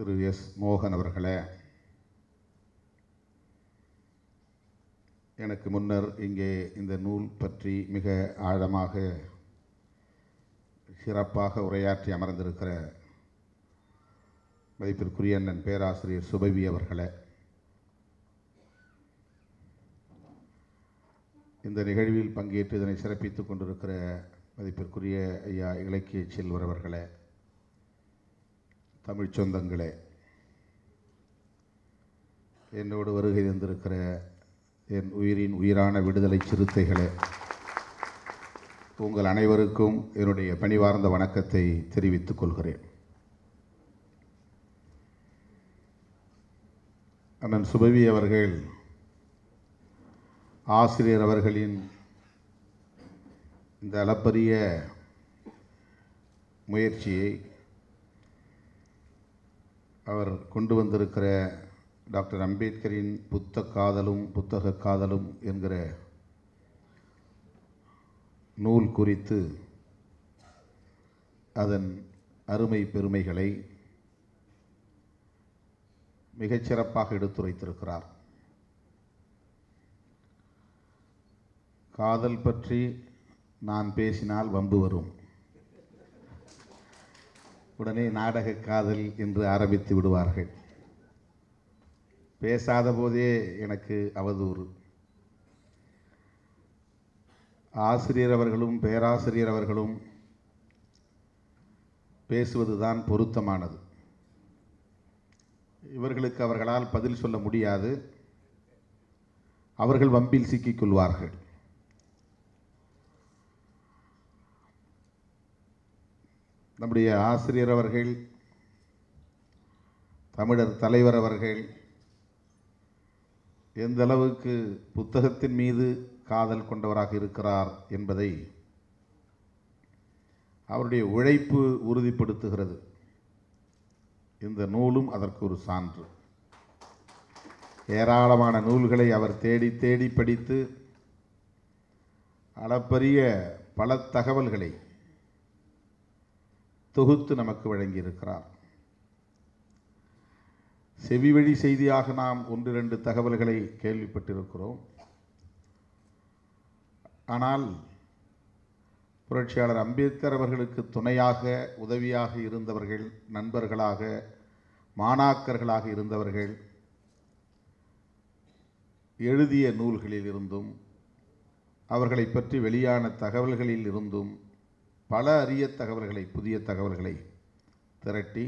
திரு S மோகன் அவர்களே எனக்கு முன்னர் இங்கே இந்த நூல் பற்றி மிக ஆழமாக சிறப்பாக உரையாற்றி அமர்ந்திருக்கிற மதிப்பிற்குரிய அண்ணன் பேராசிரியர் சுபவி அவர்களே இந்த நிகழ்வில் பங்கேற்று இதனை சிறப்பித்துக் கொண்டிருக்கிற மதிப்பிற்குரிய ஐயா இலக்கிய செல்வரவர்களே தமிழ் சொந்தங்களே என்னோடு வருகை தந்திருக்கிற என் உயிரின் உயிரான விடுதலை சிறுத்தைகளே உங்கள் அனைவருக்கும் என்னுடைய பணிவார்ந்த வணக்கத்தை தெரிவித்துக் கொள்கிறேன் அண்ணன் சுபவி அவர்கள் ஆசிரியர் அவர்களின் இந்த அளப்பரிய முயற்சியை அவர் கொண்டு வந்திருக்கிற டாக்டர் அம்பேத்கரின் புத்த காதலும் புத்தக காதலும் என்கிற நூல் குறித்து அதன் அருமை பெருமைகளை மிகச்சிறப்பாக எடுத்துரைத்திருக்கிறார் காதல் பற்றி நான் பேசினால் வம்பு வரும் உடனே நாடக காதல் என்று ஆரம்பித்து விடுவார்கள் பேசாத போதே எனக்கு அவதூறு ஆசிரியர் அவர்களும் பேராசிரியர் அவர்களும் பேசுவதுதான் பொருத்தமானது இவர்களுக்கு அவர்களால் பதில் சொல்ல முடியாது அவர்கள் வம்பில் சிக்கிக்கொள்வார்கள் நம்முடைய ஆசிரியர் அவர்கள் தமிழர் தலைவர் அவர்கள் எந்த அளவுக்கு புத்தகத்தின் மீது காதல் கொண்டவராக இருக்கிறார் என்பதை அவருடைய உழைப்பு உறுதிப்படுத்துகிறது இந்த நூலும் அதற்கு ஒரு சான்று ஏராளமான நூல்களை அவர் தேடி தேடி படித்து அளப்பரிய பல தகவல்களை தொகுத்து நமக்கு வழங்கியிருக்கிறார் செவிவழி செய்தியாக நாம் ஒன்றிரண்டு தகவல்களை கேள்விப்பட்டிருக்கிறோம் ஆனால் புரட்சியாளர் அம்பேத்கர் அவர்களுக்கு துணையாக உதவியாக இருந்தவர்கள் நண்பர்களாக மாணாக்கர்களாக இருந்தவர்கள் எழுதிய நூல்களில் இருந்தும் அவர்களை பற்றி வெளியான தகவல்களில் இருந்தும் பல அரிய தகவல்களை புதிய தகவல்களை திரட்டி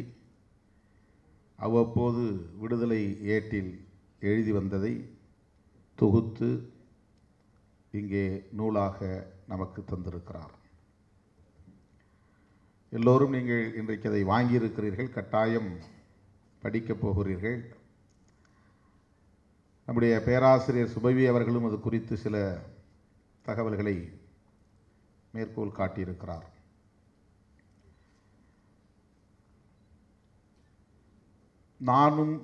அவ்வப்போது விடுதலை ஏட்டில் எழுதி வந்ததை தொகுத்து இங்கே நூலாக நமக்கு தந்திருக்கிறார் எல்லோரும் நீங்கள் இன்றைக்கு அதை வாங்கியிருக்கிறீர்கள் கட்டாயம் படிக்கப் போகிறீர்கள் நம்முடைய பேராசிரியர் சுபவி அவர்களும் அது குறித்து சில தகவல்களை மேற்கோள் காட்டியிருக்கிறார் நானும்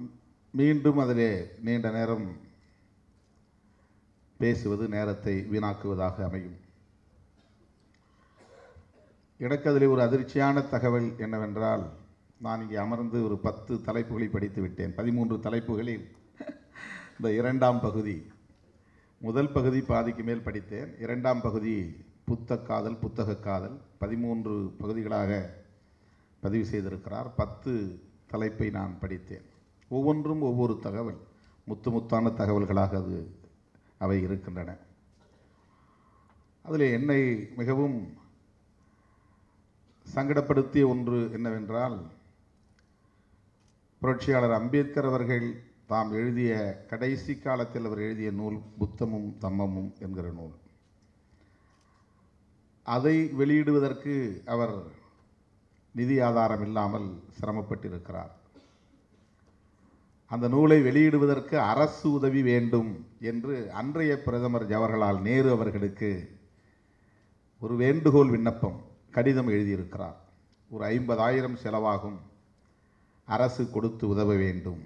மீண்டும் அதிலே நீண்ட நேரம் பேசுவது நேரத்தை வீணாக்குவதாக அமையும் எனக்கு அதில் ஒரு அதிர்ச்சியான தகவல் என்னவென்றால் நான் இங்கே அமர்ந்து ஒரு பத்து தலைப்புகளை படித்து விட்டேன் பதிமூன்று தலைப்புகளில் இந்த இரண்டாம் பகுதி முதல் பகுதி பாதிக்கு மேல் படித்தேன் இரண்டாம் பகுதி புத்த காதல் புத்தக காதல் பதிமூன்று பகுதிகளாக பதிவு செய்திருக்கிறார் பத்து தலைப்பை நான் படித்தேன் ஒவ்வொன்றும் ஒவ்வொரு தகவல் முத்து முத்தான தகவல்களாக அது அவை இருக்கின்றன அதில் என்னை மிகவும் சங்கடப்படுத்திய ஒன்று என்னவென்றால் புரட்சியாளர் அம்பேத்கர் அவர்கள் தாம் எழுதிய கடைசி காலத்தில் அவர் எழுதிய நூல் புத்தமும் தம்மமும் என்கிற நூல் அதை வெளியிடுவதற்கு அவர் நிதி ஆதாரம் இல்லாமல் சிரமப்பட்டிருக்கிறார் அந்த நூலை வெளியிடுவதற்கு அரசு உதவி வேண்டும் என்று அன்றைய பிரதமர் ஜவஹர்லால் நேரு அவர்களுக்கு ஒரு வேண்டுகோள் விண்ணப்பம் கடிதம் எழுதியிருக்கிறார் ஒரு ஐம்பதாயிரம் செலவாகும் அரசு கொடுத்து உதவ வேண்டும்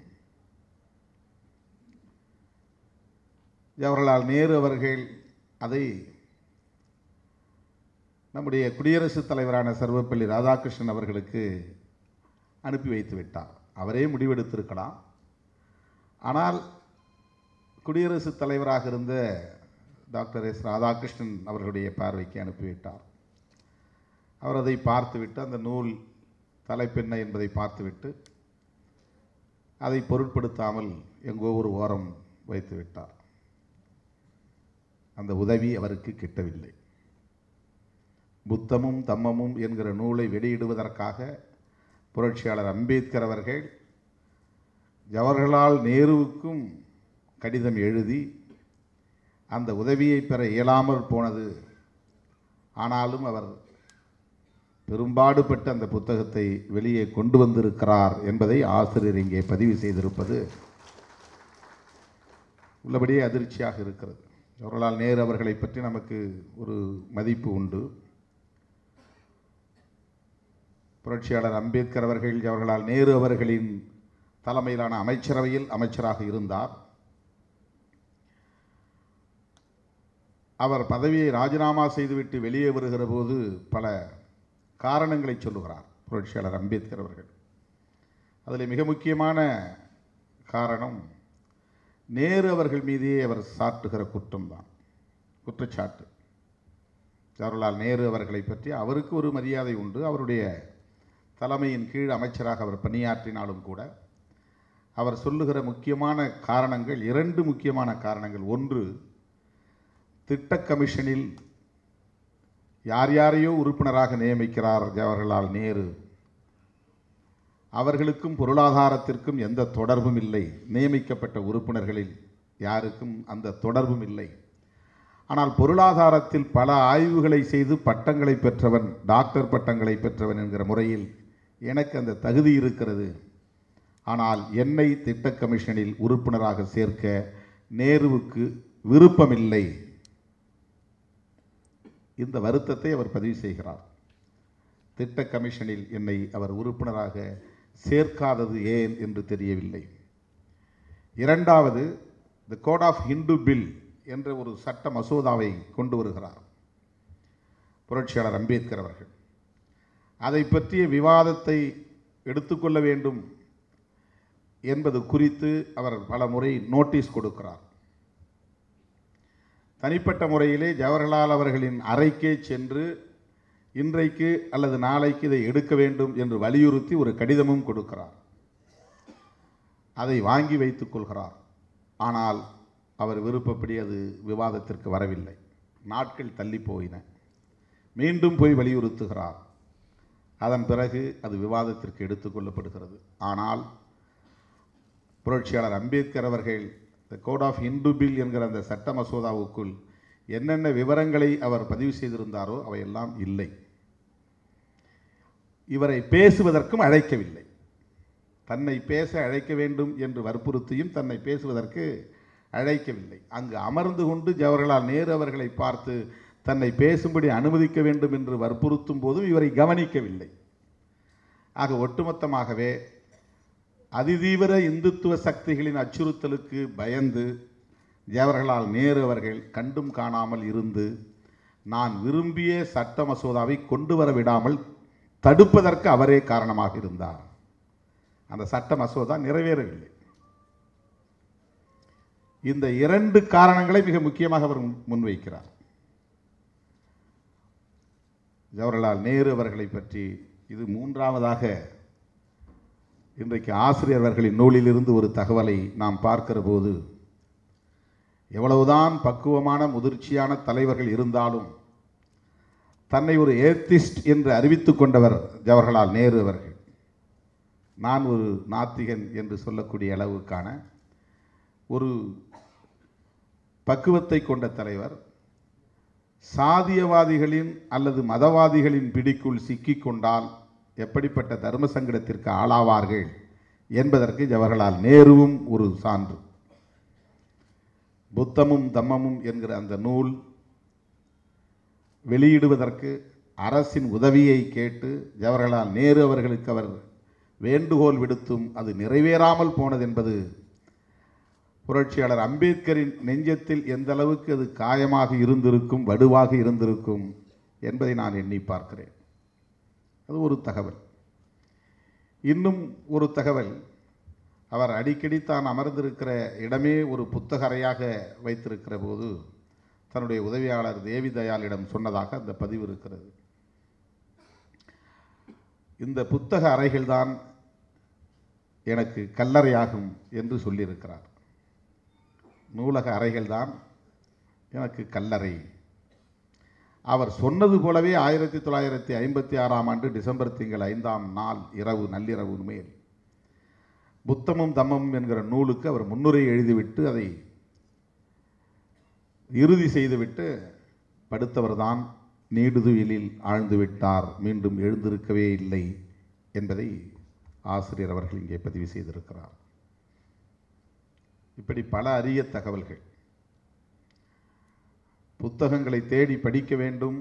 ஜவஹர்லால் நேரு அவர்கள் அதை நம்முடைய குடியரசுத் தலைவரான சர்வப்பள்ளி ராதாகிருஷ்ணன் அவர்களுக்கு அனுப்பி வைத்து விட்டார் அவரே முடிவெடுத்திருக்கலாம் ஆனால் குடியரசுத் தலைவராக இருந்த டாக்டர் எஸ் ராதாகிருஷ்ணன் அவர்களுடைய பார்வைக்கு அனுப்பிவிட்டார் அவர் அதை பார்த்துவிட்டு அந்த நூல் தலைப்பெண்ண என்பதை பார்த்துவிட்டு அதை பொருட்படுத்தாமல் எங்கோ ஒரு ஓரம் வைத்து விட்டார் அந்த உதவி அவருக்கு கிட்டவில்லை புத்தமும் தம்மமும் என்கிற நூலை வெளியிடுவதற்காக புரட்சியாளர் அம்பேத்கர் அவர்கள் ஜவஹர்லால் நேருவுக்கும் கடிதம் எழுதி அந்த உதவியை பெற இயலாமல் போனது ஆனாலும் அவர் பெரும்பாடுபட்டு அந்த புத்தகத்தை வெளியே கொண்டு வந்திருக்கிறார் என்பதை ஆசிரியர் இங்கே பதிவு செய்திருப்பது உள்ளபடியே அதிர்ச்சியாக இருக்கிறது ஜவஹர்லால் நேரு அவர்களை பற்றி நமக்கு ஒரு மதிப்பு உண்டு புரட்சியாளர் அம்பேத்கர் அவர்கள் ஜவஹர்லால் நேரு அவர்களின் தலைமையிலான அமைச்சரவையில் அமைச்சராக இருந்தார் அவர் பதவியை ராஜினாமா செய்துவிட்டு வெளியே வருகிற போது பல காரணங்களை சொல்லுகிறார் புரட்சியாளர் அம்பேத்கர் அவர்கள் அதில் மிக முக்கியமான காரணம் நேரு அவர்கள் மீதே அவர் சாட்டுகிற குற்றம்தான் குற்றச்சாட்டு ஜவஹர்லால் நேரு அவர்களை பற்றி அவருக்கு ஒரு மரியாதை உண்டு அவருடைய தலைமையின் கீழ் அமைச்சராக அவர் பணியாற்றினாலும் கூட அவர் சொல்லுகிற முக்கியமான காரணங்கள் இரண்டு முக்கியமான காரணங்கள் ஒன்று திட்ட கமிஷனில் யார் யாரையோ உறுப்பினராக நியமிக்கிறார் ஜவஹர்லால் நேரு அவர்களுக்கும் பொருளாதாரத்திற்கும் எந்த தொடர்பும் இல்லை நியமிக்கப்பட்ட உறுப்பினர்களில் யாருக்கும் அந்த தொடர்பும் இல்லை ஆனால் பொருளாதாரத்தில் பல ஆய்வுகளை செய்து பட்டங்களை பெற்றவன் டாக்டர் பட்டங்களை பெற்றவன் என்கிற முறையில் எனக்கு அந்த தகுதி இருக்கிறது ஆனால் என்னை திட்ட கமிஷனில் உறுப்பினராக சேர்க்க நேருவுக்கு விருப்பமில்லை இந்த வருத்தத்தை அவர் பதிவு செய்கிறார் திட்ட கமிஷனில் என்னை அவர் உறுப்பினராக சேர்க்காதது ஏன் என்று தெரியவில்லை இரண்டாவது the code of Hindu bill என்ற ஒரு சட்ட மசோதாவை கொண்டு வருகிறார் புரட்சியாளர் அம்பேத்கர் அவர்கள் அதை பற்றிய விவாதத்தை எடுத்துக்கொள்ள வேண்டும் என்பது குறித்து அவர் பல முறை நோட்டீஸ் கொடுக்கிறார் தனிப்பட்ட முறையிலே ஜவஹர்லால் அவர்களின் அறைக்கே சென்று இன்றைக்கு அல்லது நாளைக்கு இதை எடுக்க வேண்டும் என்று வலியுறுத்தி ஒரு கடிதமும் கொடுக்கிறார் அதை வாங்கி வைத்துக் கொள்கிறார் ஆனால் அவர் விருப்பப்படி அது விவாதத்திற்கு வரவில்லை நாட்கள் தள்ளி போயின மீண்டும் போய் வலியுறுத்துகிறார் அதன் பிறகு அது விவாதத்திற்கு எடுத்துக்கொள்ளப்படுகிறது ஆனால் புரட்சியாளர் அம்பேத்கர் அவர்கள் the code of Hindu bill என்கிற அந்த சட்ட மசோதாவுக்குள் என்னென்ன விவரங்களை அவர் பதிவு செய்திருந்தாரோ அவையெல்லாம் இல்லை இவரை பேசுவதற்கும் அழைக்கவில்லை தன்னை பேச அழைக்க வேண்டும் என்று வற்புறுத்தியும் தன்னை பேசுவதற்கு அழைக்கவில்லை அங்கு அமர்ந்து கொண்டு ஜவஹர்லால் நேரு அவர்களை பார்த்து தன்னை பேசும்படி அனுமதிக்க வேண்டும் என்று வற்புறுத்தும் போதும் இவரை கவனிக்கவில்லை ஆக ஒட்டுமொத்தமாகவே அதிதீவிர இந்துத்துவ சக்திகளின் அச்சுறுத்தலுக்கு பயந்து ஜவஹர்லால் நேரு அவர்கள் கண்டும் காணாமல் இருந்து நான் விரும்பிய சட்ட மசோதாவை கொண்டு வர விடாமல் தடுப்பதற்கு அவரே காரணமாக இருந்தார் அந்த சட்ட மசோதா நிறைவேறவில்லை இந்த இரண்டு காரணங்களை மிக முக்கியமாக அவர் முன்வைக்கிறார் ஜவஹர்லால் நேரு அவர்களை பற்றி இது மூன்றாவதாக இன்றைக்கு ஆசிரியர் அவர்களின் நூலிலிருந்து ஒரு தகவலை நாம் பார்க்கிற போது எவ்வளவுதான் பக்குவமான முதிர்ச்சியான தலைவர்கள் இருந்தாலும் தன்னை ஒரு ஏத்திஸ்ட் என்று அறிவித்து கொண்டவர் ஜவஹர்லால் நேரு அவர்கள் நான் ஒரு நாத்திகன் என்று சொல்லக்கூடிய அளவுக்கான ஒரு பக்குவத்தை கொண்ட தலைவர் சாதியவாதிகளின் அல்லது மதவாதிகளின் பிடிக்குள் கொண்டால் எப்படிப்பட்ட தர்ம சங்கடத்திற்கு ஆளாவார்கள் என்பதற்கு ஜவஹர்லால் நேருவும் ஒரு சான்று புத்தமும் தம்மமும் என்கிற அந்த நூல் வெளியிடுவதற்கு அரசின் உதவியை கேட்டு ஜவஹர்லால் நேரு அவர்களுக்கு அவர் வேண்டுகோள் விடுத்தும் அது நிறைவேறாமல் போனது என்பது புரட்சியாளர் அம்பேத்கரின் நெஞ்சத்தில் எந்த அளவுக்கு அது காயமாக இருந்திருக்கும் வடுவாக இருந்திருக்கும் என்பதை நான் எண்ணி பார்க்கிறேன் அது ஒரு தகவல் இன்னும் ஒரு தகவல் அவர் அடிக்கடி தான் அமர்ந்திருக்கிற இடமே ஒரு புத்தக அறையாக வைத்திருக்கிற போது தன்னுடைய உதவியாளர் தேவி சொன்னதாக அந்த பதிவு இருக்கிறது இந்த புத்தக அறைகள்தான் எனக்கு கல்லறையாகும் என்று சொல்லியிருக்கிறார் நூலக அறைகள்தான் எனக்கு கல்லறை அவர் சொன்னது போலவே ஆயிரத்தி தொள்ளாயிரத்தி ஐம்பத்தி ஆறாம் ஆண்டு டிசம்பர் திங்கள் ஐந்தாம் நாள் இரவு நள்ளிரவு மேல் புத்தமும் தம்மமும் என்கிற நூலுக்கு அவர் முன்னுரை எழுதிவிட்டு அதை இறுதி செய்துவிட்டு படுத்தவர்தான் நீடுதுயிலில் ஆழ்ந்துவிட்டார் மீண்டும் எழுந்திருக்கவே இல்லை என்பதை ஆசிரியர் அவர்கள் இங்கே பதிவு செய்திருக்கிறார் இப்படி பல அரிய தகவல்கள் புத்தகங்களை தேடி படிக்க வேண்டும்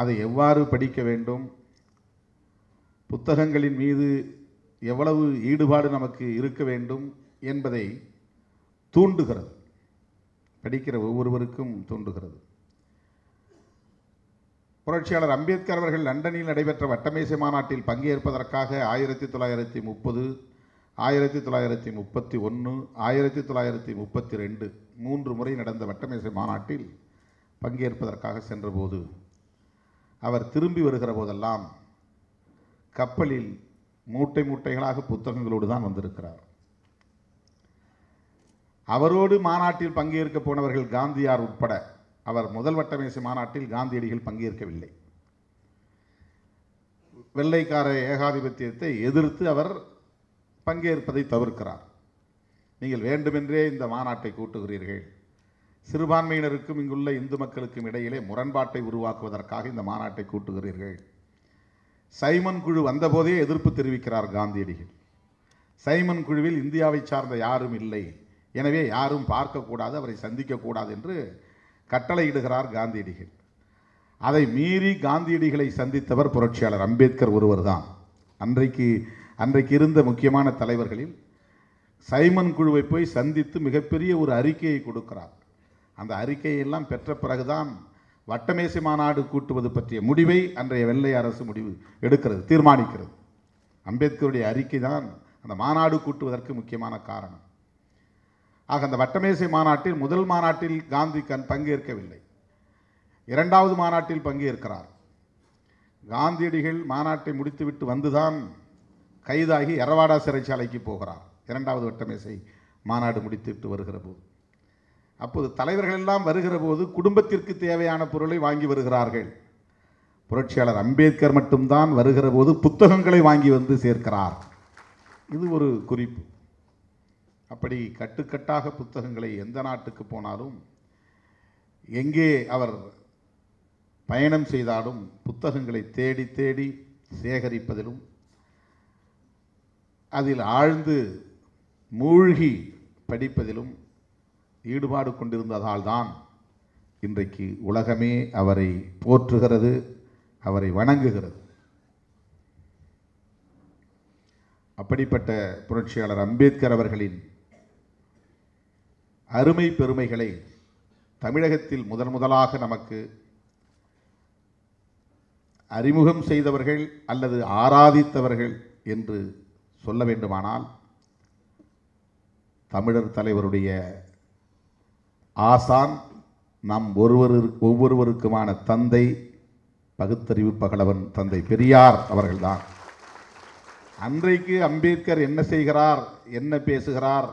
அதை எவ்வாறு படிக்க வேண்டும் புத்தகங்களின் மீது எவ்வளவு ஈடுபாடு நமக்கு இருக்க வேண்டும் என்பதை தூண்டுகிறது படிக்கிற ஒவ்வொருவருக்கும் தூண்டுகிறது புரட்சியாளர் அம்பேத்கர் அவர்கள் லண்டனில் நடைபெற்ற வட்டமேசை மாநாட்டில் பங்கேற்பதற்காக ஆயிரத்தி தொள்ளாயிரத்தி முப்பது ஆயிரத்தி தொள்ளாயிரத்தி முப்பத்தி ஒன்று ஆயிரத்தி தொள்ளாயிரத்தி முப்பத்தி ரெண்டு மூன்று முறை நடந்த வட்டமேசை மாநாட்டில் பங்கேற்பதற்காக சென்றபோது அவர் திரும்பி வருகிற போதெல்லாம் கப்பலில் மூட்டை மூட்டைகளாக புத்தகங்களோடு தான் வந்திருக்கிறார் அவரோடு மாநாட்டில் பங்கேற்க போனவர்கள் காந்தியார் உட்பட அவர் முதல் வட்டமேசை மாநாட்டில் காந்தியடிகள் பங்கேற்கவில்லை வெள்ளைக்கார ஏகாதிபத்தியத்தை எதிர்த்து அவர் பங்கேற்பதை தவிர்க்கிறார் நீங்கள் வேண்டுமென்றே இந்த மாநாட்டை கூட்டுகிறீர்கள் சிறுபான்மையினருக்கும் இங்குள்ள இந்து மக்களுக்கும் இடையிலே முரண்பாட்டை உருவாக்குவதற்காக இந்த மாநாட்டை கூட்டுகிறீர்கள் சைமன் குழு வந்தபோதே எதிர்ப்பு தெரிவிக்கிறார் காந்தியடிகள் சைமன் குழுவில் இந்தியாவை சார்ந்த யாரும் இல்லை எனவே யாரும் பார்க்கக்கூடாது அவரை சந்திக்கக்கூடாது என்று கட்டளையிடுகிறார் காந்தியடிகள் அதை மீறி காந்தியடிகளை சந்தித்தவர் புரட்சியாளர் அம்பேத்கர் ஒருவர் தான் அன்றைக்கு அன்றைக்கு இருந்த முக்கியமான தலைவர்களில் சைமன் குழுவை போய் சந்தித்து மிகப்பெரிய ஒரு அறிக்கையை கொடுக்கிறார் அந்த அறிக்கையெல்லாம் பெற்ற பிறகுதான் வட்டமேசை மாநாடு கூட்டுவது பற்றிய முடிவை அன்றைய வெள்ளை அரசு முடிவு எடுக்கிறது தீர்மானிக்கிறது அம்பேத்கருடைய அறிக்கை தான் அந்த மாநாடு கூட்டுவதற்கு முக்கியமான காரணம் ஆக அந்த வட்டமேசை மாநாட்டில் முதல் மாநாட்டில் காந்தி கண் பங்கேற்கவில்லை இரண்டாவது மாநாட்டில் பங்கேற்கிறார் காந்தியடிகள் மாநாட்டை முடித்துவிட்டு வந்துதான் கைதாகி எரவாடா சிறைச்சாலைக்கு போகிறார் இரண்டாவது வட்டமேசை மாநாடு முடித்துட்டு வருகிற போது அப்போது தலைவர்கள் எல்லாம் வருகிற போது குடும்பத்திற்கு தேவையான பொருளை வாங்கி வருகிறார்கள் புரட்சியாளர் அம்பேத்கர் மட்டும்தான் வருகிற போது புத்தகங்களை வாங்கி வந்து சேர்க்கிறார் இது ஒரு குறிப்பு அப்படி கட்டுக்கட்டாக புத்தகங்களை எந்த நாட்டுக்கு போனாலும் எங்கே அவர் பயணம் செய்தாலும் புத்தகங்களை தேடி தேடி சேகரிப்பதிலும் அதில் ஆழ்ந்து மூழ்கி படிப்பதிலும் ஈடுபாடு கொண்டிருந்ததால்தான் இன்றைக்கு உலகமே அவரை போற்றுகிறது அவரை வணங்குகிறது அப்படிப்பட்ட புரட்சியாளர் அம்பேத்கர் அவர்களின் அருமை பெருமைகளை தமிழகத்தில் முதன் முதலாக நமக்கு அறிமுகம் செய்தவர்கள் அல்லது ஆராதித்தவர்கள் என்று சொல்ல வேண்டுமானால் தமிழர் தலைவருடைய ஆசான் நம் ஒருவர் ஒவ்வொருவருக்குமான தந்தை பகுத்தறிவு பகலவன் தந்தை பெரியார் அவர்கள்தான் அன்றைக்கு அம்பேத்கர் என்ன செய்கிறார் என்ன பேசுகிறார்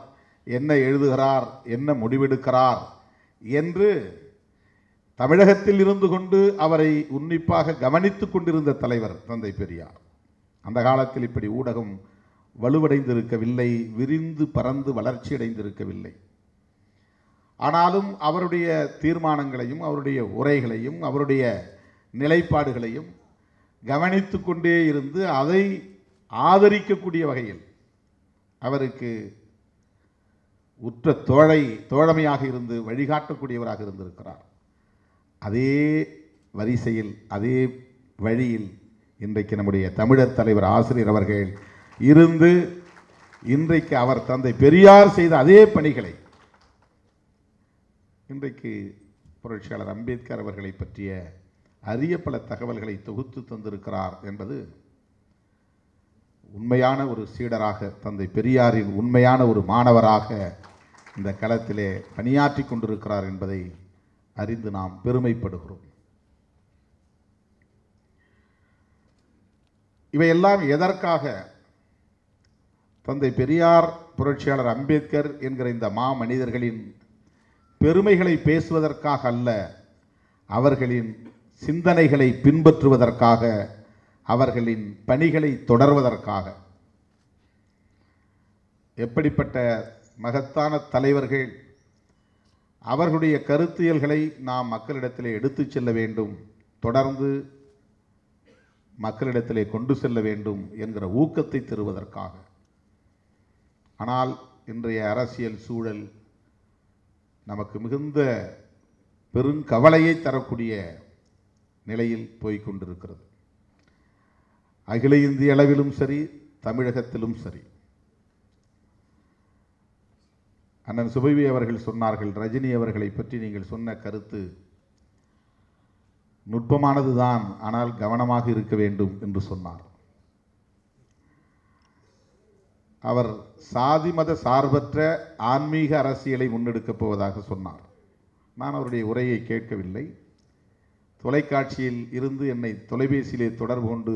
என்ன எழுதுகிறார் என்ன முடிவெடுக்கிறார் என்று தமிழகத்தில் இருந்து கொண்டு அவரை உன்னிப்பாக கவனித்து கொண்டிருந்த தலைவர் தந்தை பெரியார் அந்த காலத்தில் இப்படி ஊடகம் வலுவடைந்திருக்கவில்லை விரிந்து பறந்து வளர்ச்சியடைந்திருக்கவில்லை ஆனாலும் அவருடைய தீர்மானங்களையும் அவருடைய உரைகளையும் அவருடைய நிலைப்பாடுகளையும் கவனித்து கொண்டே இருந்து அதை ஆதரிக்கக்கூடிய வகையில் அவருக்கு உற்ற தோழை தோழமையாக இருந்து வழிகாட்டக்கூடியவராக இருந்திருக்கிறார் அதே வரிசையில் அதே வழியில் இன்றைக்கு நம்முடைய தமிழர் தலைவர் ஆசிரியர் அவர்கள் இருந்து இன்றைக்கு அவர் தந்தை பெரியார் செய்த அதே பணிகளை இன்றைக்கு புரட்சியாளர் அம்பேத்கர் அவர்களை பற்றிய அரிய பல தகவல்களை தொகுத்து தந்திருக்கிறார் என்பது உண்மையான ஒரு சீடராக தந்தை பெரியாரின் உண்மையான ஒரு மாணவராக இந்த களத்திலே பணியாற்றி கொண்டிருக்கிறார் என்பதை அறிந்து நாம் பெருமைப்படுகிறோம் இவையெல்லாம் எதற்காக தந்தை பெரியார் புரட்சியாளர் அம்பேத்கர் என்கிற இந்த மா மனிதர்களின் பெருமைகளை பேசுவதற்காக அல்ல அவர்களின் சிந்தனைகளை பின்பற்றுவதற்காக அவர்களின் பணிகளை தொடர்வதற்காக எப்படிப்பட்ட மகத்தான தலைவர்கள் அவர்களுடைய கருத்தியல்களை நாம் மக்களிடத்திலே எடுத்து செல்ல வேண்டும் தொடர்ந்து மக்களிடத்திலே கொண்டு செல்ல வேண்டும் என்கிற ஊக்கத்தை தருவதற்காக ஆனால் இன்றைய அரசியல் சூழல் நமக்கு மிகுந்த பெருங்கவலையை தரக்கூடிய நிலையில் போய்கொண்டிருக்கிறது அகில இந்திய அளவிலும் சரி தமிழகத்திலும் சரி அண்ணன் சுபவி அவர்கள் சொன்னார்கள் ரஜினி அவர்களை பற்றி நீங்கள் சொன்ன கருத்து நுட்பமானதுதான் ஆனால் கவனமாக இருக்க வேண்டும் என்று சொன்னார் அவர் சாதி மத சார்பற்ற ஆன்மீக அரசியலை முன்னெடுக்கப் போவதாக சொன்னார் நான் அவருடைய உரையை கேட்கவில்லை தொலைக்காட்சியில் இருந்து என்னை தொலைபேசியிலே தொடர்பு கொண்டு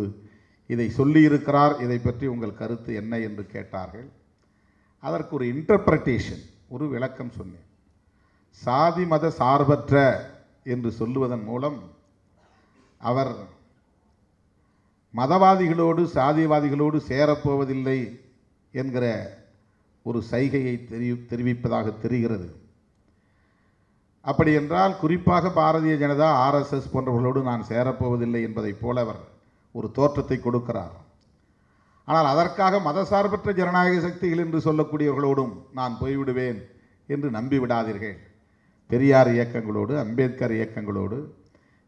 இதை சொல்லியிருக்கிறார் இதை பற்றி உங்கள் கருத்து என்ன என்று கேட்டார்கள் அதற்கு ஒரு இன்டர்பிரட்டேஷன் ஒரு விளக்கம் சொன்னேன் சாதி மத சார்பற்ற என்று சொல்லுவதன் மூலம் அவர் மதவாதிகளோடு சாதிவாதிகளோடு சேரப்போவதில்லை என்கிற ஒரு சைகையை தெரிய தெரிவிப்பதாக தெரிகிறது அப்படி என்றால் குறிப்பாக பாரதிய ஜனதா ஆர்எஸ்எஸ் போன்றவர்களோடு நான் சேரப்போவதில்லை என்பதைப் போல அவர் ஒரு தோற்றத்தை கொடுக்கிறார் ஆனால் அதற்காக மதசார்பற்ற ஜனநாயக சக்திகள் என்று சொல்லக்கூடியவர்களோடும் நான் போய்விடுவேன் என்று நம்பிவிடாதீர்கள் பெரியார் இயக்கங்களோடு அம்பேத்கர் இயக்கங்களோடு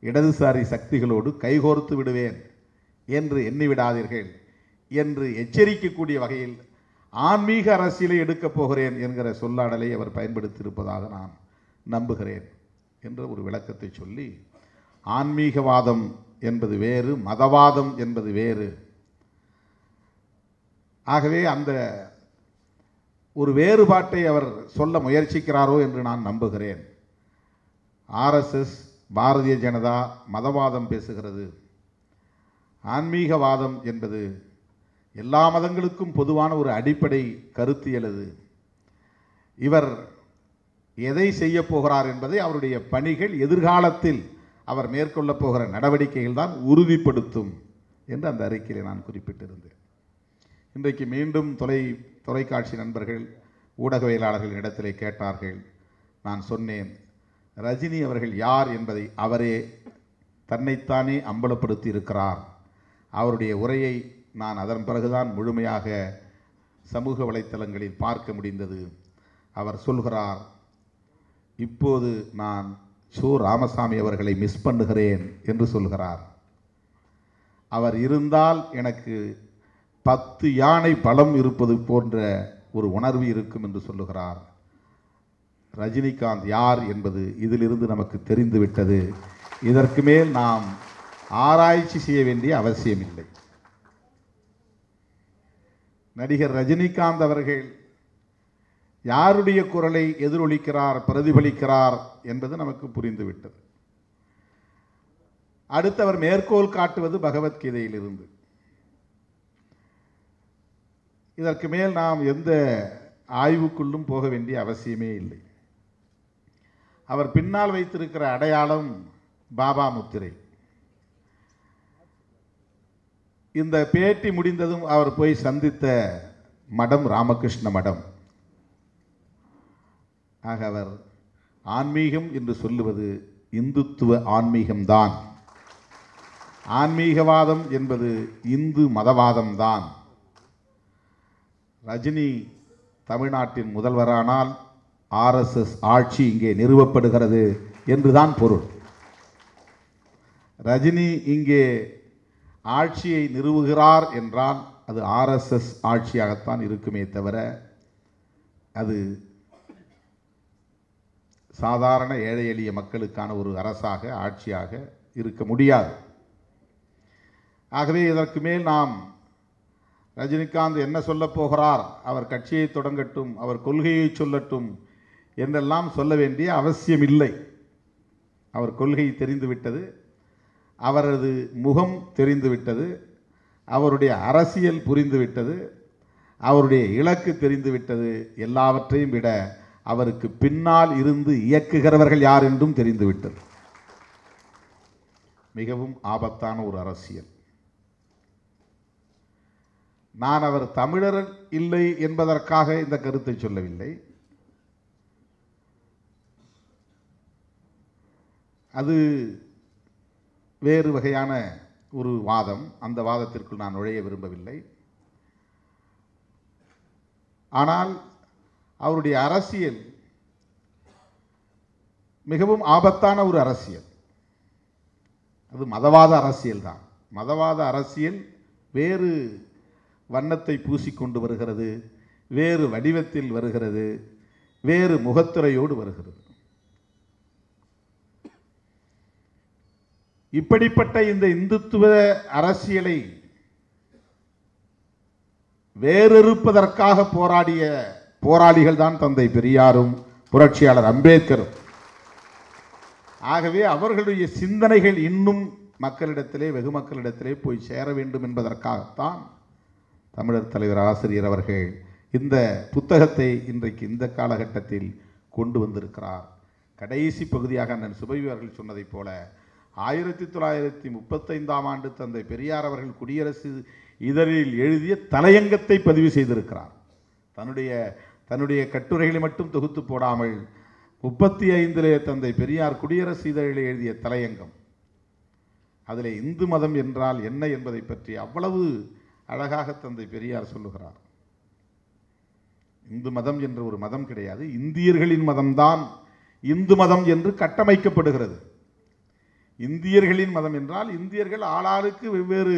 இடதுசாரி சக்திகளோடு கைகோர்த்து விடுவேன் என்று எண்ணிவிடாதீர்கள் என்று எச்சரிக்கக்கூடிய வகையில் ஆன்மீக அரசியலை எடுக்கப் போகிறேன் என்கிற சொல்லாடலை அவர் பயன்படுத்தியிருப்பதாக நான் நம்புகிறேன் என்ற ஒரு விளக்கத்தை சொல்லி ஆன்மீகவாதம் என்பது வேறு மதவாதம் என்பது வேறு ஆகவே அந்த ஒரு வேறுபாட்டை அவர் சொல்ல முயற்சிக்கிறாரோ என்று நான் நம்புகிறேன் ஆர்எஸ்எஸ் பாரதிய ஜனதா மதவாதம் பேசுகிறது ஆன்மீகவாதம் என்பது எல்லா மதங்களுக்கும் பொதுவான ஒரு அடிப்படை கருத்து எழுது இவர் எதை செய்ய போகிறார் என்பதை அவருடைய பணிகள் எதிர்காலத்தில் அவர் மேற்கொள்ளப் போகிற நடவடிக்கைகள் தான் உறுதிப்படுத்தும் என்று அந்த அறிக்கையில் நான் குறிப்பிட்டிருந்தேன் இன்றைக்கு மீண்டும் தொலை தொலைக்காட்சி நண்பர்கள் ஊடகவியலாளர்களின் இடத்திலே கேட்டார்கள் நான் சொன்னேன் ரஜினி அவர்கள் யார் என்பதை அவரே தன்னைத்தானே அம்பலப்படுத்தி இருக்கிறார் அவருடைய உரையை நான் அதன் பிறகுதான் முழுமையாக சமூக வலைத்தளங்களில் பார்க்க முடிந்தது அவர் சொல்கிறார் இப்போது நான் சு ராமசாமி அவர்களை மிஸ் பண்ணுகிறேன் என்று சொல்கிறார் அவர் இருந்தால் எனக்கு பத்து யானை பலம் இருப்பது போன்ற ஒரு உணர்வு இருக்கும் என்று சொல்லுகிறார் ரஜினிகாந்த் யார் என்பது இதிலிருந்து நமக்கு தெரிந்துவிட்டது இதற்கு மேல் நாம் ஆராய்ச்சி செய்ய வேண்டிய அவசியமில்லை நடிகர் ரஜினிகாந்த் அவர்கள் யாருடைய குரலை எதிரொலிக்கிறார் பிரதிபலிக்கிறார் என்பது நமக்கு புரிந்துவிட்டது அடுத்து அவர் மேற்கோள் காட்டுவது பகவத்கீதையிலிருந்து இதற்கு மேல் நாம் எந்த ஆய்வுக்குள்ளும் போக வேண்டிய அவசியமே இல்லை அவர் பின்னால் வைத்திருக்கிற அடையாளம் பாபா முத்திரை இந்த பேட்டி முடிந்ததும் அவர் போய் சந்தித்த மடம் ராமகிருஷ்ண மடம் ஆக அவர் ஆன்மீகம் என்று சொல்லுவது இந்துத்துவ ஆன்மீகம்தான் ஆன்மீகவாதம் என்பது இந்து மதவாதம்தான் ரஜினி தமிழ்நாட்டின் முதல்வரானால் ஆர்எஸ்எஸ் ஆட்சி இங்கே நிறுவப்படுகிறது என்றுதான் பொருள் ரஜினி இங்கே ஆட்சியை நிறுவுகிறார் என்றால் அது ஆர்எஸ்எஸ் ஆட்சியாகத்தான் இருக்குமே தவிர அது சாதாரண ஏழை எளிய மக்களுக்கான ஒரு அரசாக ஆட்சியாக இருக்க முடியாது ஆகவே இதற்கு மேல் நாம் ரஜினிகாந்த் என்ன சொல்லப் போகிறார் அவர் கட்சியை தொடங்கட்டும் அவர் கொள்கையை சொல்லட்டும் என்றெல்லாம் சொல்ல வேண்டிய அவசியம் இல்லை அவர் கொள்கை தெரிந்துவிட்டது அவரது முகம் தெரிந்துவிட்டது அவருடைய அரசியல் புரிந்துவிட்டது அவருடைய இலக்கு தெரிந்துவிட்டது எல்லாவற்றையும் விட அவருக்கு பின்னால் இருந்து இயக்குகிறவர்கள் யார் என்றும் தெரிந்துவிட்டது மிகவும் ஆபத்தான ஒரு அரசியல் நான் அவர் தமிழர் இல்லை என்பதற்காக இந்த கருத்தை சொல்லவில்லை அது வேறு வகையான ஒரு வாதம் அந்த வாதத்திற்குள் நான் நுழைய விரும்பவில்லை ஆனால் அவருடைய அரசியல் மிகவும் ஆபத்தான ஒரு அரசியல் அது மதவாத அரசியல் தான் மதவாத அரசியல் வேறு வண்ணத்தை பூசிக்கொண்டு வருகிறது வேறு வடிவத்தில் வருகிறது வேறு முகத்துறையோடு வருகிறது இப்படிப்பட்ட இந்த இந்துத்துவ அரசியலை வேறறுப்பதற்காக போராடிய போராளிகள் தான் தந்தை பெரியாரும் புரட்சியாளர் அம்பேத்கரும் ஆகவே அவர்களுடைய சிந்தனைகள் இன்னும் மக்களிடத்திலே வெகு மக்களிடத்திலே போய் சேர வேண்டும் என்பதற்காகத்தான் தமிழர் தலைவர் ஆசிரியர் அவர்கள் இந்த புத்தகத்தை இன்றைக்கு இந்த காலகட்டத்தில் கொண்டு வந்திருக்கிறார் கடைசி பகுதியாக அண்ணன் சுபவி அவர்கள் சொன்னதைப் போல ஆயிரத்தி தொள்ளாயிரத்தி முப்பத்தைந்தாம் ஆண்டு தந்தை பெரியார் அவர்கள் குடியரசு இதழில் எழுதிய தலையங்கத்தை பதிவு செய்திருக்கிறார் தன்னுடைய தன்னுடைய கட்டுரைகளை மட்டும் தொகுத்து போடாமல் முப்பத்தி ஐந்திலே தந்தை பெரியார் குடியரசு இதழில் எழுதிய தலையங்கம் அதில் இந்து மதம் என்றால் என்ன என்பதை பற்றி அவ்வளவு அழகாக தந்தை பெரியார் சொல்லுகிறார் இந்து மதம் என்ற ஒரு மதம் கிடையாது இந்தியர்களின் மதம்தான் இந்து மதம் என்று கட்டமைக்கப்படுகிறது இந்தியர்களின் மதம் என்றால் இந்தியர்கள் ஆளாளுக்கு வெவ்வேறு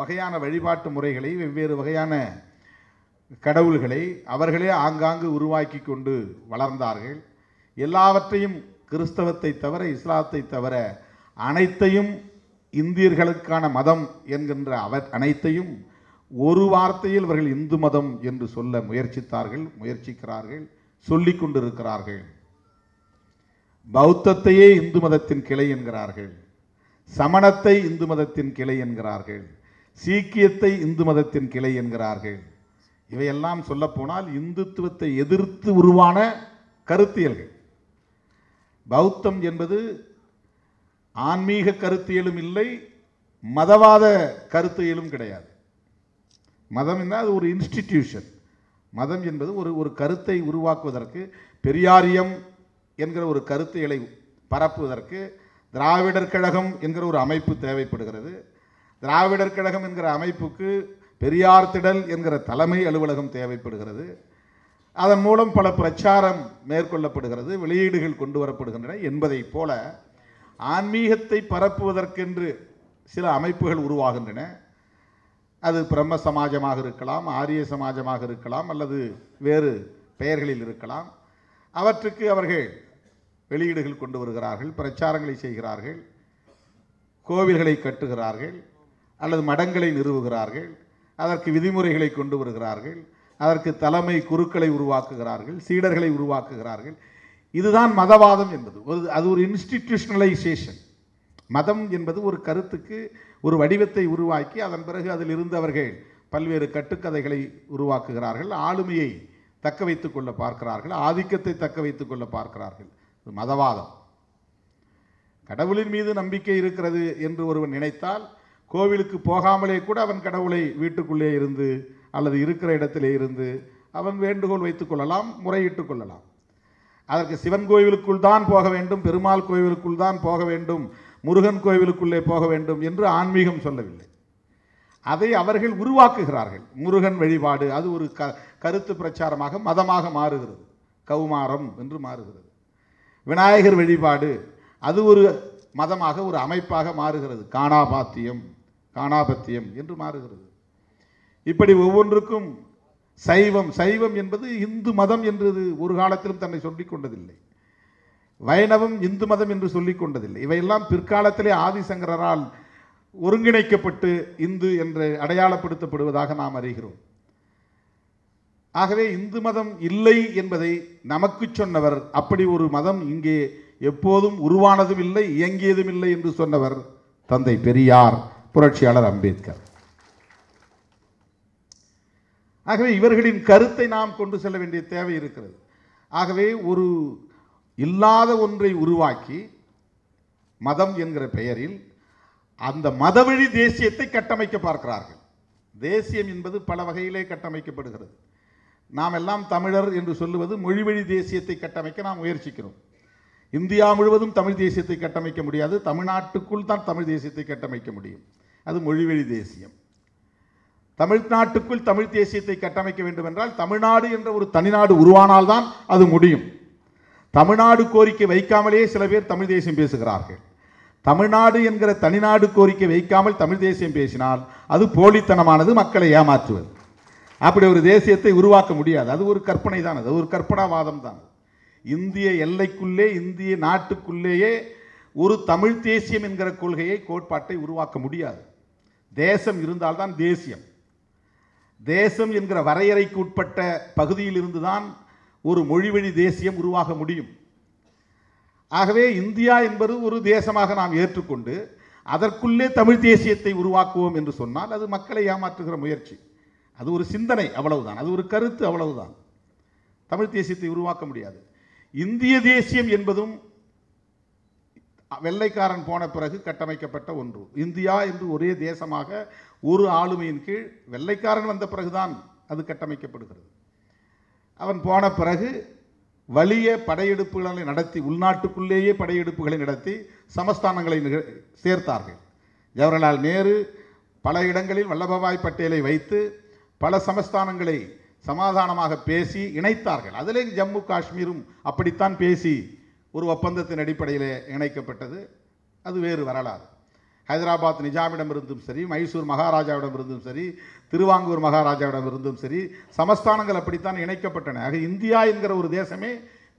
வகையான வழிபாட்டு முறைகளை வெவ்வேறு வகையான கடவுள்களை அவர்களே ஆங்காங்கு உருவாக்கி கொண்டு வளர்ந்தார்கள் எல்லாவற்றையும் கிறிஸ்தவத்தை தவிர இஸ்லாத்தை தவிர அனைத்தையும் இந்தியர்களுக்கான மதம் என்கின்ற அவ அனைத்தையும் ஒரு வார்த்தையில் இவர்கள் இந்து மதம் என்று சொல்ல முயற்சித்தார்கள் முயற்சிக்கிறார்கள் சொல்லி கொண்டிருக்கிறார்கள் பௌத்தத்தையே இந்து மதத்தின் கிளை என்கிறார்கள் சமணத்தை இந்து மதத்தின் கிளை என்கிறார்கள் சீக்கியத்தை இந்து மதத்தின் கிளை என்கிறார்கள் இவையெல்லாம் சொல்லப்போனால் இந்துத்துவத்தை எதிர்த்து உருவான கருத்தியல்கள் பௌத்தம் என்பது ஆன்மீக கருத்தியலும் இல்லை மதவாத கருத்தியலும் கிடையாது மதம் என்ன அது ஒரு இன்ஸ்டிடியூஷன் மதம் என்பது ஒரு ஒரு கருத்தை உருவாக்குவதற்கு பெரியாரியம் என்கிற ஒரு கருத்துகளை பரப்புவதற்கு திராவிடர் கழகம் என்கிற ஒரு அமைப்பு தேவைப்படுகிறது திராவிடர் கழகம் என்கிற அமைப்புக்கு பெரியார் திடல் என்கிற தலைமை அலுவலகம் தேவைப்படுகிறது அதன் மூலம் பல பிரச்சாரம் மேற்கொள்ளப்படுகிறது வெளியீடுகள் கொண்டு வரப்படுகின்றன என்பதைப் போல ஆன்மீகத்தை பரப்புவதற்கென்று சில அமைப்புகள் உருவாகின்றன அது பிரம்ம சமாஜமாக இருக்கலாம் ஆரிய சமாஜமாக இருக்கலாம் அல்லது வேறு பெயர்களில் இருக்கலாம் அவற்றுக்கு அவர்கள் வெளியீடுகள் கொண்டு வருகிறார்கள் பிரச்சாரங்களை செய்கிறார்கள் கோவில்களை கட்டுகிறார்கள் அல்லது மடங்களை நிறுவுகிறார்கள் அதற்கு விதிமுறைகளை கொண்டு வருகிறார்கள் அதற்கு தலைமை குருக்களை உருவாக்குகிறார்கள் சீடர்களை உருவாக்குகிறார்கள் இதுதான் மதவாதம் என்பது ஒரு அது ஒரு இன்ஸ்டிடியூஷனலைசேஷன் மதம் என்பது ஒரு கருத்துக்கு ஒரு வடிவத்தை உருவாக்கி அதன் பிறகு அதில் இருந்தவர்கள் பல்வேறு கட்டுக்கதைகளை உருவாக்குகிறார்கள் ஆளுமையை தக்க வைத்து கொள்ள பார்க்கிறார்கள் ஆதிக்கத்தை தக்க வைத்து கொள்ள பார்க்கிறார்கள் இது மதவாதம் கடவுளின் மீது நம்பிக்கை இருக்கிறது என்று ஒருவன் நினைத்தால் கோவிலுக்கு போகாமலே கூட அவன் கடவுளை வீட்டுக்குள்ளே இருந்து அல்லது இருக்கிற இடத்திலே இருந்து அவன் வேண்டுகோள் வைத்துக் கொள்ளலாம் முறையிட்டுக் கொள்ளலாம் அதற்கு சிவன் கோவிலுக்குள் தான் போக வேண்டும் பெருமாள் கோவிலுக்குள் தான் போக வேண்டும் முருகன் கோவிலுக்குள்ளே போக வேண்டும் என்று ஆன்மீகம் சொல்லவில்லை அதை அவர்கள் உருவாக்குகிறார்கள் முருகன் வழிபாடு அது ஒரு க கருத்து பிரச்சாரமாக மதமாக மாறுகிறது கௌமாரம் என்று மாறுகிறது விநாயகர் வழிபாடு அது ஒரு மதமாக ஒரு அமைப்பாக மாறுகிறது காணாபாத்தியம் காணாபத்தியம் என்று மாறுகிறது இப்படி ஒவ்வொன்றுக்கும் சைவம் சைவம் என்பது இந்து மதம் என்று ஒரு காலத்திலும் தன்னை சொல்லிக் கொண்டதில்லை வைணவம் இந்து மதம் என்று சொல்லிக் கொண்டதில்லை இவையெல்லாம் பிற்காலத்திலே ஆதிசங்கரால் ஒருங்கிணைக்கப்பட்டு இந்து என்று அடையாளப்படுத்தப்படுவதாக நாம் அறிகிறோம் ஆகவே இந்து மதம் இல்லை என்பதை நமக்கு சொன்னவர் அப்படி ஒரு மதம் இங்கே எப்போதும் உருவானதும் இல்லை இயங்கியதும் இல்லை என்று சொன்னவர் தந்தை பெரியார் புரட்சியாளர் அம்பேத்கர் ஆகவே இவர்களின் கருத்தை நாம் கொண்டு செல்ல வேண்டிய தேவை இருக்கிறது ஆகவே ஒரு இல்லாத ஒன்றை உருவாக்கி மதம் என்கிற பெயரில் அந்த மதவழி தேசியத்தை கட்டமைக்க பார்க்கிறார்கள் தேசியம் என்பது பல வகையிலே கட்டமைக்கப்படுகிறது நாம் எல்லாம் தமிழர் என்று சொல்லுவது மொழிவழி தேசியத்தை கட்டமைக்க நாம் முயற்சிக்கிறோம் இந்தியா முழுவதும் தமிழ் தேசியத்தை கட்டமைக்க முடியாது தமிழ்நாட்டுக்குள் தான் தமிழ் தேசியத்தை கட்டமைக்க முடியும் அது மொழிவழி தேசியம் தமிழ்நாட்டுக்குள் தமிழ் தேசியத்தை கட்டமைக்க வேண்டும் என்றால் தமிழ்நாடு என்ற ஒரு தனிநாடு உருவானால்தான் அது முடியும் தமிழ்நாடு கோரிக்கை வைக்காமலேயே சில பேர் தமிழ் தேசியம் பேசுகிறார்கள் தமிழ்நாடு என்கிற தனிநாடு கோரிக்கை வைக்காமல் தமிழ் தேசியம் பேசினால் அது போலித்தனமானது மக்களை ஏமாற்றுவது அப்படி ஒரு தேசியத்தை உருவாக்க முடியாது அது ஒரு கற்பனை தான் அது ஒரு கற்பனாவாதம் தான் இந்திய எல்லைக்குள்ளே இந்திய நாட்டுக்குள்ளேயே ஒரு தமிழ் தேசியம் என்கிற கொள்கையை கோட்பாட்டை உருவாக்க முடியாது தேசம் இருந்தால்தான் தேசியம் தேசம் என்கிற வரையறைக்கு உட்பட்ட பகுதியிலிருந்து தான் ஒரு மொழிவழி தேசியம் உருவாக முடியும் ஆகவே இந்தியா என்பது ஒரு தேசமாக நாம் ஏற்றுக்கொண்டு அதற்குள்ளே தமிழ் தேசியத்தை உருவாக்குவோம் என்று சொன்னால் அது மக்களை ஏமாற்றுகிற முயற்சி அது ஒரு சிந்தனை அவ்வளவுதான் அது ஒரு கருத்து அவ்வளவுதான் தமிழ் தேசியத்தை உருவாக்க முடியாது இந்திய தேசியம் என்பதும் வெள்ளைக்காரன் போன பிறகு கட்டமைக்கப்பட்ட ஒன்று இந்தியா என்று ஒரே தேசமாக ஒரு ஆளுமையின் கீழ் வெள்ளைக்காரன் வந்த பிறகுதான் அது கட்டமைக்கப்படுகிறது அவன் போன பிறகு வலிய படையெடுப்புகளை நடத்தி உள்நாட்டுக்குள்ளேயே படையெடுப்புகளை நடத்தி சமஸ்தானங்களை சேர்த்தார்கள் ஜவஹர்லால் நேரு பல இடங்களில் வல்லபாய் பட்டேலை வைத்து பல சமஸ்தானங்களை சமாதானமாக பேசி இணைத்தார்கள் அதிலே ஜம்மு காஷ்மீரும் அப்படித்தான் பேசி ஒரு ஒப்பந்தத்தின் அடிப்படையில் இணைக்கப்பட்டது அது வேறு வரலாறு ஹைதராபாத் நிஜாமிடமிருந்தும் சரி மைசூர் மகாராஜாவிடமிருந்தும் சரி திருவாங்கூர் மகாராஜாவிடமிருந்தும் சரி சமஸ்தானங்கள் அப்படித்தான் இணைக்கப்பட்டன ஆக இந்தியா என்கிற ஒரு தேசமே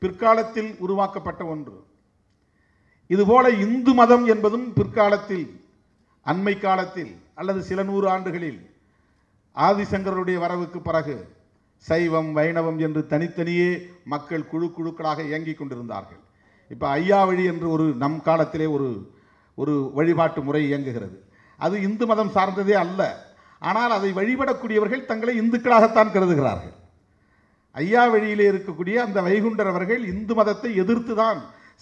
பிற்காலத்தில் உருவாக்கப்பட்ட ஒன்று இதுபோல இந்து மதம் என்பதும் பிற்காலத்தில் அண்மை காலத்தில் அல்லது சில நூறு ஆண்டுகளில் ஆதிசங்கருடைய வரவுக்கு பிறகு சைவம் வைணவம் என்று தனித்தனியே மக்கள் குழு குழுக்களாக இயங்கிக் கொண்டிருந்தார்கள் இப்போ ஐயா வழி என்று ஒரு நம் காலத்திலே ஒரு ஒரு வழிபாட்டு முறை இயங்குகிறது அது இந்து மதம் சார்ந்ததே அல்ல ஆனால் அதை வழிபடக்கூடியவர்கள் தங்களை இந்துக்களாகத்தான் கருதுகிறார்கள் ஐயா வழியிலே இருக்கக்கூடிய அந்த வைகுண்டர் அவர்கள் இந்து மதத்தை எதிர்த்து தான்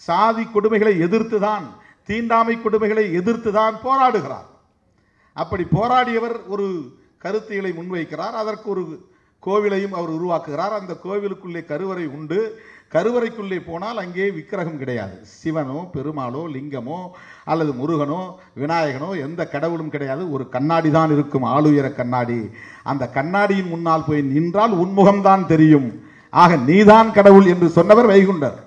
சாதி கொடுமைகளை எதிர்த்து தான் தீண்டாமை கொடுமைகளை எதிர்த்து தான் போராடுகிறார் அப்படி போராடியவர் ஒரு கருத்துகளை முன்வைக்கிறார் அதற்கு ஒரு கோவிலையும் அவர் உருவாக்குகிறார் அந்த கோவிலுக்குள்ளே கருவறை உண்டு கருவறைக்குள்ளே போனால் அங்கே விக்கிரகம் கிடையாது சிவனோ பெருமாளோ லிங்கமோ அல்லது முருகனோ விநாயகனோ எந்த கடவுளும் கிடையாது ஒரு கண்ணாடி தான் இருக்கும் ஆளுயர கண்ணாடி அந்த கண்ணாடியின் முன்னால் போய் நின்றால் உன்முகம்தான் தெரியும் ஆக நீதான் கடவுள் என்று சொன்னவர் வைகுண்டர்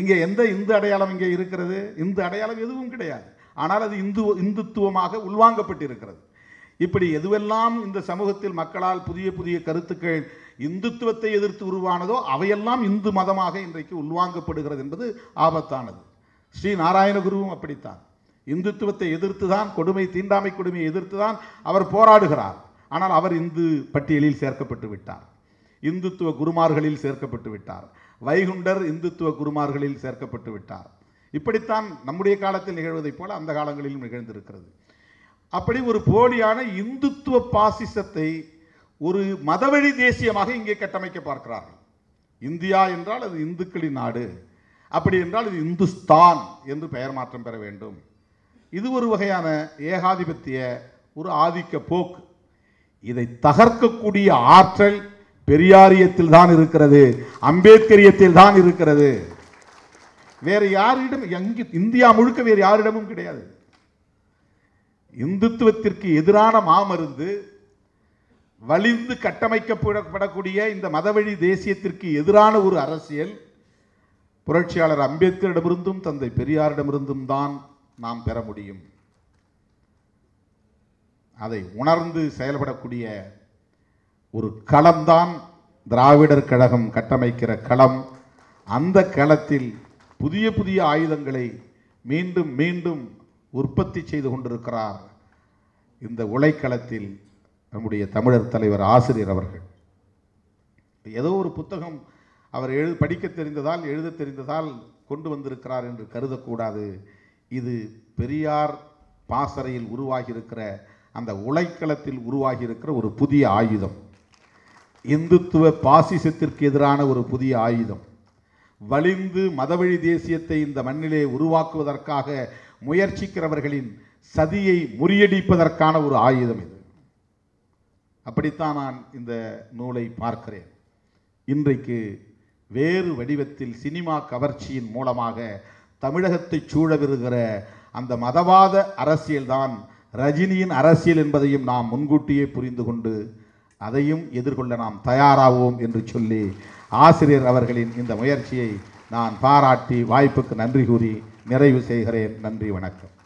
இங்கே எந்த இந்து அடையாளம் இங்கே இருக்கிறது இந்து அடையாளம் எதுவும் கிடையாது ஆனால் அது இந்து இந்துத்துவமாக உள்வாங்கப்பட்டிருக்கிறது இப்படி எதுவெல்லாம் இந்த சமூகத்தில் மக்களால் புதிய புதிய கருத்துக்கள் இந்துத்துவத்தை எதிர்த்து உருவானதோ அவையெல்லாம் இந்து மதமாக இன்றைக்கு உள்வாங்கப்படுகிறது என்பது ஆபத்தானது ஸ்ரீ நாராயணகுருவும் அப்படித்தான் இந்துத்துவத்தை எதிர்த்து தான் கொடுமை தீண்டாமை கொடுமையை எதிர்த்து தான் அவர் போராடுகிறார் ஆனால் அவர் இந்து பட்டியலில் சேர்க்கப்பட்டு விட்டார் இந்துத்துவ குருமார்களில் சேர்க்கப்பட்டு விட்டார் வைகுண்டர் இந்துத்துவ குருமார்களில் சேர்க்கப்பட்டு விட்டார் இப்படித்தான் நம்முடைய காலத்தில் நிகழ்வதைப் போல அந்த காலங்களிலும் நிகழ்ந்திருக்கிறது அப்படி ஒரு போலியான இந்துத்துவ பாசிசத்தை ஒரு மதவழி தேசியமாக இங்கே கட்டமைக்க பார்க்கிறார்கள் இந்தியா என்றால் அது இந்துக்களின் நாடு அப்படி என்றால் இது இந்துஸ்தான் என்று பெயர் மாற்றம் பெற வேண்டும் இது ஒரு வகையான ஏகாதிபத்திய ஒரு ஆதிக்க போக்கு இதை தகர்க்கக்கூடிய ஆற்றல் பெரியாரியத்தில் தான் இருக்கிறது அம்பேத்கரியத்தில் தான் இருக்கிறது வேறு யாரிடம் எங்கு இந்தியா முழுக்க வேறு யாரிடமும் கிடையாது இந்துத்துவத்திற்கு எதிரான மாமருந்து வலிந்து கட்டமைக்கப்படக்கூடிய இந்த மதவழி தேசியத்திற்கு எதிரான ஒரு அரசியல் புரட்சியாளர் அம்பேத்கரிடமிருந்தும் தந்தை பெரியாரிடமிருந்தும் தான் நாம் பெற முடியும் அதை உணர்ந்து செயல்படக்கூடிய ஒரு களம்தான் திராவிடர் கழகம் கட்டமைக்கிற களம் அந்த களத்தில் புதிய புதிய ஆயுதங்களை மீண்டும் மீண்டும் உற்பத்தி செய்து கொண்டிருக்கிறார் இந்த உலைக்களத்தில் நம்முடைய தமிழர் தலைவர் ஆசிரியர் அவர்கள் ஏதோ ஒரு புத்தகம் அவர் எழு படிக்க தெரிந்ததால் எழுத தெரிந்ததால் கொண்டு வந்திருக்கிறார் என்று கருதக்கூடாது இது பெரியார் பாசறையில் உருவாகியிருக்கிற அந்த உலைக்களத்தில் உருவாகியிருக்கிற ஒரு புதிய ஆயுதம் இந்துத்துவ பாசிசத்திற்கு எதிரான ஒரு புதிய ஆயுதம் வலிந்து மதவழி தேசியத்தை இந்த மண்ணிலே உருவாக்குவதற்காக முயற்சிக்கிறவர்களின் சதியை முறியடிப்பதற்கான ஒரு ஆயுதம் இது அப்படித்தான் நான் இந்த நூலை பார்க்கிறேன் இன்றைக்கு வேறு வடிவத்தில் சினிமா கவர்ச்சியின் மூலமாக தமிழகத்தை சூழவிருகிற அந்த மதவாத அரசியல்தான் ரஜினியின் அரசியல் என்பதையும் நாம் முன்கூட்டியே புரிந்து கொண்டு அதையும் எதிர்கொள்ள நாம் தயாராவோம் என்று சொல்லி ஆசிரியர் அவர்களின் இந்த முயற்சியை நான் பாராட்டி வாய்ப்புக்கு நன்றி கூறி நிறைவு செய்கிறேன் நன்றி வணக்கம்